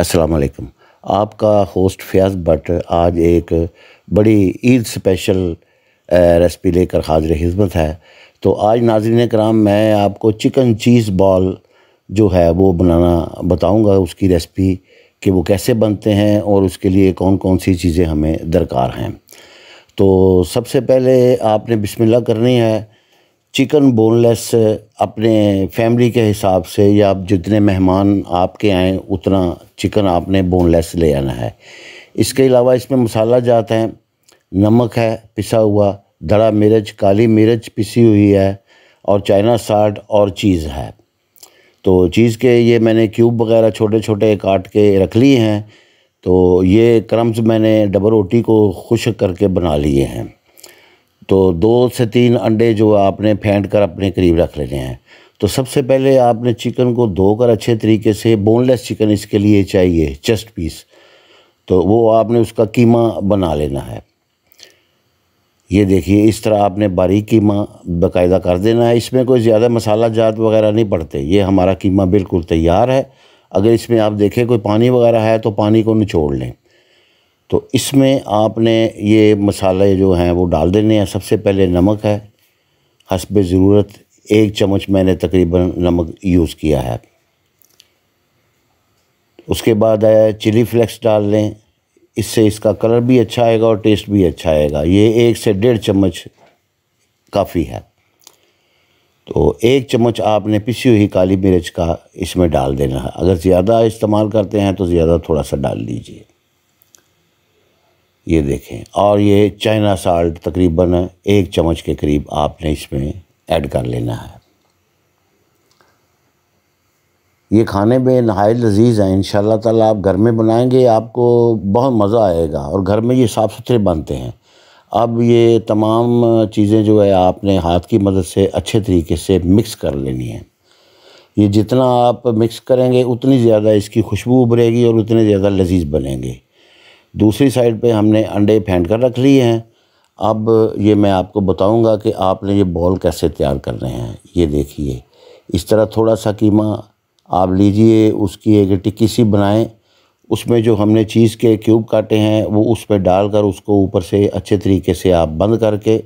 अस्सलाम वालेकुम आपका होस्ट फ़याज़ भट्ट आज एक बड़ी ईद स्पेशल रेसिपी लेकर हाजिर हिजमत है तो आज नाजरन कराम मैं आपको चिकन चीज़ बॉल जो है वो बनाना बताऊंगा उसकी रेसिपी कि वो कैसे बनते हैं और उसके लिए कौन कौन सी चीज़ें हमें दरकार हैं तो सबसे पहले आपने बिस्मिल्लाह करनी है चिकन बोनलेस अपने फैमिली के हिसाब से या आप जितने मेहमान आपके आए उतना चिकन आपने बोनलेस ले आना है इसके अलावा इसमें मसाला जाते हैं नमक है पिसा हुआ दड़ा मिर्च काली मिर्च पिसी हुई है और चाइना साल्ट और चीज़ है तो चीज़ के ये मैंने क्यूब वगैरह छोटे छोटे काट के रख लिए हैं तो ये क्रम्स मैंने डबल रोटी को खुश करके बना लिए हैं तो दो से तीन अंडे जो आपने फेंट कर अपने करीब रख लेने हैं तो सबसे पहले आपने चिकन को धोकर अच्छे तरीके से बोनलेस चिकन इसके लिए चाहिए चेस्ट पीस तो वो आपने उसका कीमा बना लेना है ये देखिए इस तरह आपने बारीक कीमा बकायदा कर देना है इसमें कोई ज़्यादा मसाला जात वगैरह नहीं पड़ते ये हमारा कीमा बिल्कुल तैयार है अगर इसमें आप देखें कोई पानी वगैरह है तो पानी को निचोड़ लें तो इसमें आपने ये मसाले जो हैं वो डाल देने हैं सबसे पहले नमक है हसब ज़रूरत एक चम्मच मैंने तकरीबन नमक यूज़ किया है उसके बाद आया चिली फ्लेक्स डाल लें इससे इसका कलर भी अच्छा आएगा और टेस्ट भी अच्छा आएगा ये एक से डेढ़ चम्मच काफ़ी है तो एक चम्मच आपने पिसी हुई काली मिर्च का इसमें डाल देना है अगर ज़्यादा इस्तेमाल करते हैं तो ज़्यादा थोड़ा सा डाल लीजिए ये देखें और ये चाइना साल्ट तकरीबन एक चम्मच के करीब आपने इसमें ऐड कर लेना है ये खाने में नहाय लजीज़ हैं इन तल आप घर में बनाएंगे आपको बहुत मज़ा आएगा और घर में ये साफ़ सुथरे बनते हैं अब ये तमाम चीज़ें जो है आपने हाथ की मदद से अच्छे तरीके से मिक्स कर लेनी है ये जितना आप मिक्स करेंगे उतनी ज़्यादा इसकी खुशबू उभरेगी और उतने ज़्यादा लजीज़ बनेंगे दूसरी साइड पे हमने अंडे फेंट कर रख लिए हैं अब ये मैं आपको बताऊंगा कि आपने ये बॉल कैसे तैयार कर रहे हैं ये देखिए इस तरह थोड़ा सा कीमा आप लीजिए उसकी एक टिक्की सी बनाएं उसमें जो हमने चीज़ के क्यूब काटे हैं वो उस पर डालकर उसको ऊपर से अच्छे तरीके से आप बंद करके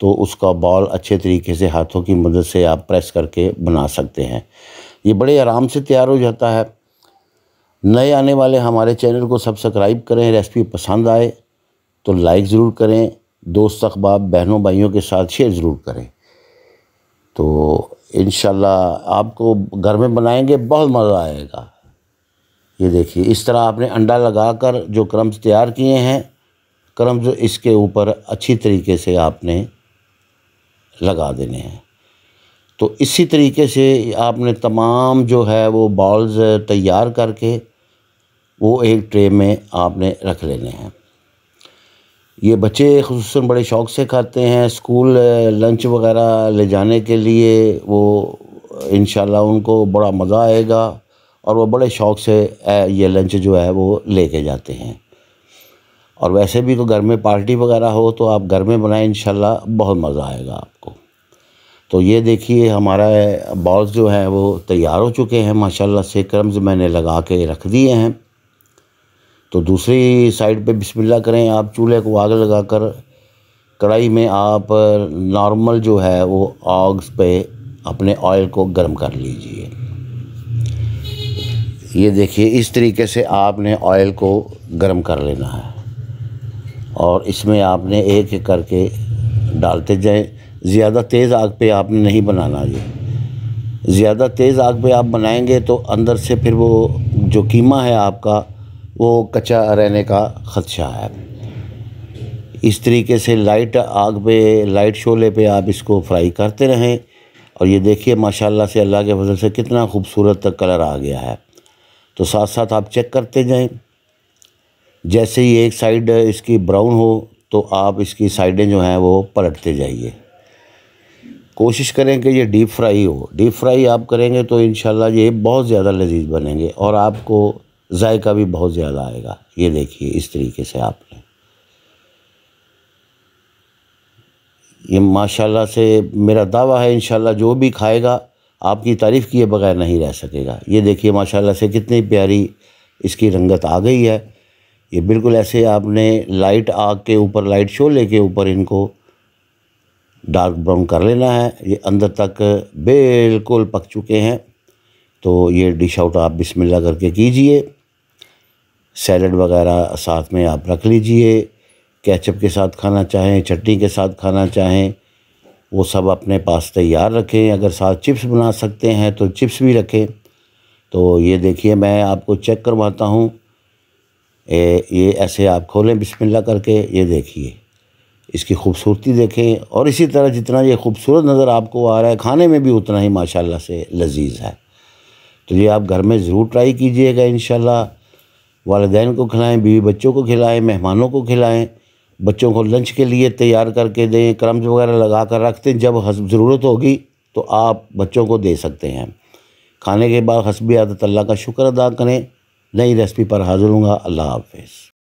तो उसका बॉल अच्छे तरीके से हाथों की मदद से आप प्रेस करके बना सकते हैं ये बड़े आराम से तैयार हो जाता है नए आने वाले हमारे चैनल को सब्सक्राइब करें रेसिपी पसंद आए तो लाइक ज़रूर करें दोस्त अखबाब बहनों भाइयों के साथ शेयर ज़रूर करें तो इन आपको घर में बनाएंगे बहुत मज़ा आएगा ये देखिए इस तरह आपने अंडा लगाकर जो क्रम्स तैयार किए हैं क्रम्स इसके ऊपर अच्छी तरीके से आपने लगा देने हैं तो इसी तरीके से आपने तमाम जो है वो बॉल्स तैयार करके वो एक ट्रे में आपने रख लेने हैं ये बच्चे खूस बड़े शौक़ से खाते हैं स्कूल लंच वगैरह ले जाने के लिए वो इन उनको बड़ा मज़ा आएगा और वो बड़े शौक़ से ये लंच जो है वो लेके जाते हैं और वैसे भी तो घर में पार्टी वगैरह हो तो आप घर में बनाएं इन बहुत मज़ा आएगा आपको तो ये देखिए हमारा बॉल्स जो है वो तैयार हो चुके हैं माशाल्लाह से क्रम्स मैंने लगा के रख दिए हैं तो दूसरी साइड पे बिस्मिल्लाह करें आप चूल्हे को आग लगाकर कढ़ाई में आप नॉर्मल जो है वो आग पे अपने ऑयल को गर्म कर लीजिए ये देखिए इस तरीके से आपने ऑयल को गर्म कर लेना है और इसमें आपने एक एक करके डालते जाएं ज़्यादा तेज़ आग पे आपने नहीं बनाना ये ज़्यादा तेज़ आग पे आप बनाएंगे तो अंदर से फिर वो जो कीमा है आपका वो कच्चा रहने का ख़दशा है इस तरीके से लाइट आग पे लाइट शोले पे आप इसको फ्राई करते रहें और ये देखिए माशाल्लाह से अल्लाह के फजल से कितना खूबसूरत कलर आ गया है तो साथ साथ आप चेक करते जाएं जैसे ही एक साइड इसकी ब्राउन हो तो आप इसकी साइडें जो हैं वो पलटते जाइए कोशिश करें कि ये डीप फ्राई हो डीप फ्राई आप करेंगे तो इन ये बहुत ज़्यादा लजीज बनेंगे और आपको जायका भी बहुत ज़्यादा आएगा ये देखिए इस तरीके से आपने ये माशाल्लाह से मेरा दावा है इन जो भी खाएगा आपकी तारीफ़ किए बगैर नहीं रह सकेगा ये देखिए माशाल्लाह से कितनी प्यारी इसकी रंगत आ गई है ये बिल्कुल ऐसे आपने लाइट आग के ऊपर लाइट शो के ऊपर इनको डार्क ब्राउन कर लेना है ये अंदर तक बिल्कुल पक चुके हैं तो ये डिश आउट आप बिस्मिल्लाह करके कीजिए सैलड वगैरह साथ में आप रख लीजिए कैचअप के साथ खाना चाहें चटनी के साथ खाना चाहें वो सब अपने पास तैयार रखें अगर साथ चिप्स बना सकते हैं तो चिप्स भी रखें तो ये देखिए मैं आपको चेक करवाता हूँ ये ऐसे आप खोलें बिस्मिल्लाह करके ये देखिए इसकी खूबसूरती देखें और इसी तरह जितना ये खूबसूरत नज़र आपको आ रहा है खाने में भी उतना ही माशाल्लाह से लजीज है तो ये आप घर में ज़रूर ट्राई कीजिएगा इन वालदेन को खिलाएं बीवी बच्चों को खिलाएं मेहमानों को खिलाएं बच्चों को लंच के लिए तैयार करके दें क्रम्स वगैरह लगा कर रख दें जब ज़रूरत होगी तो आप बच्चों को दे सकते हैं खाने के बाद हसबी आदत अल्लाह का शुक्र अदा करें नई रेसिपी पर हाजिर हूँगा अल्लाह हाफिज़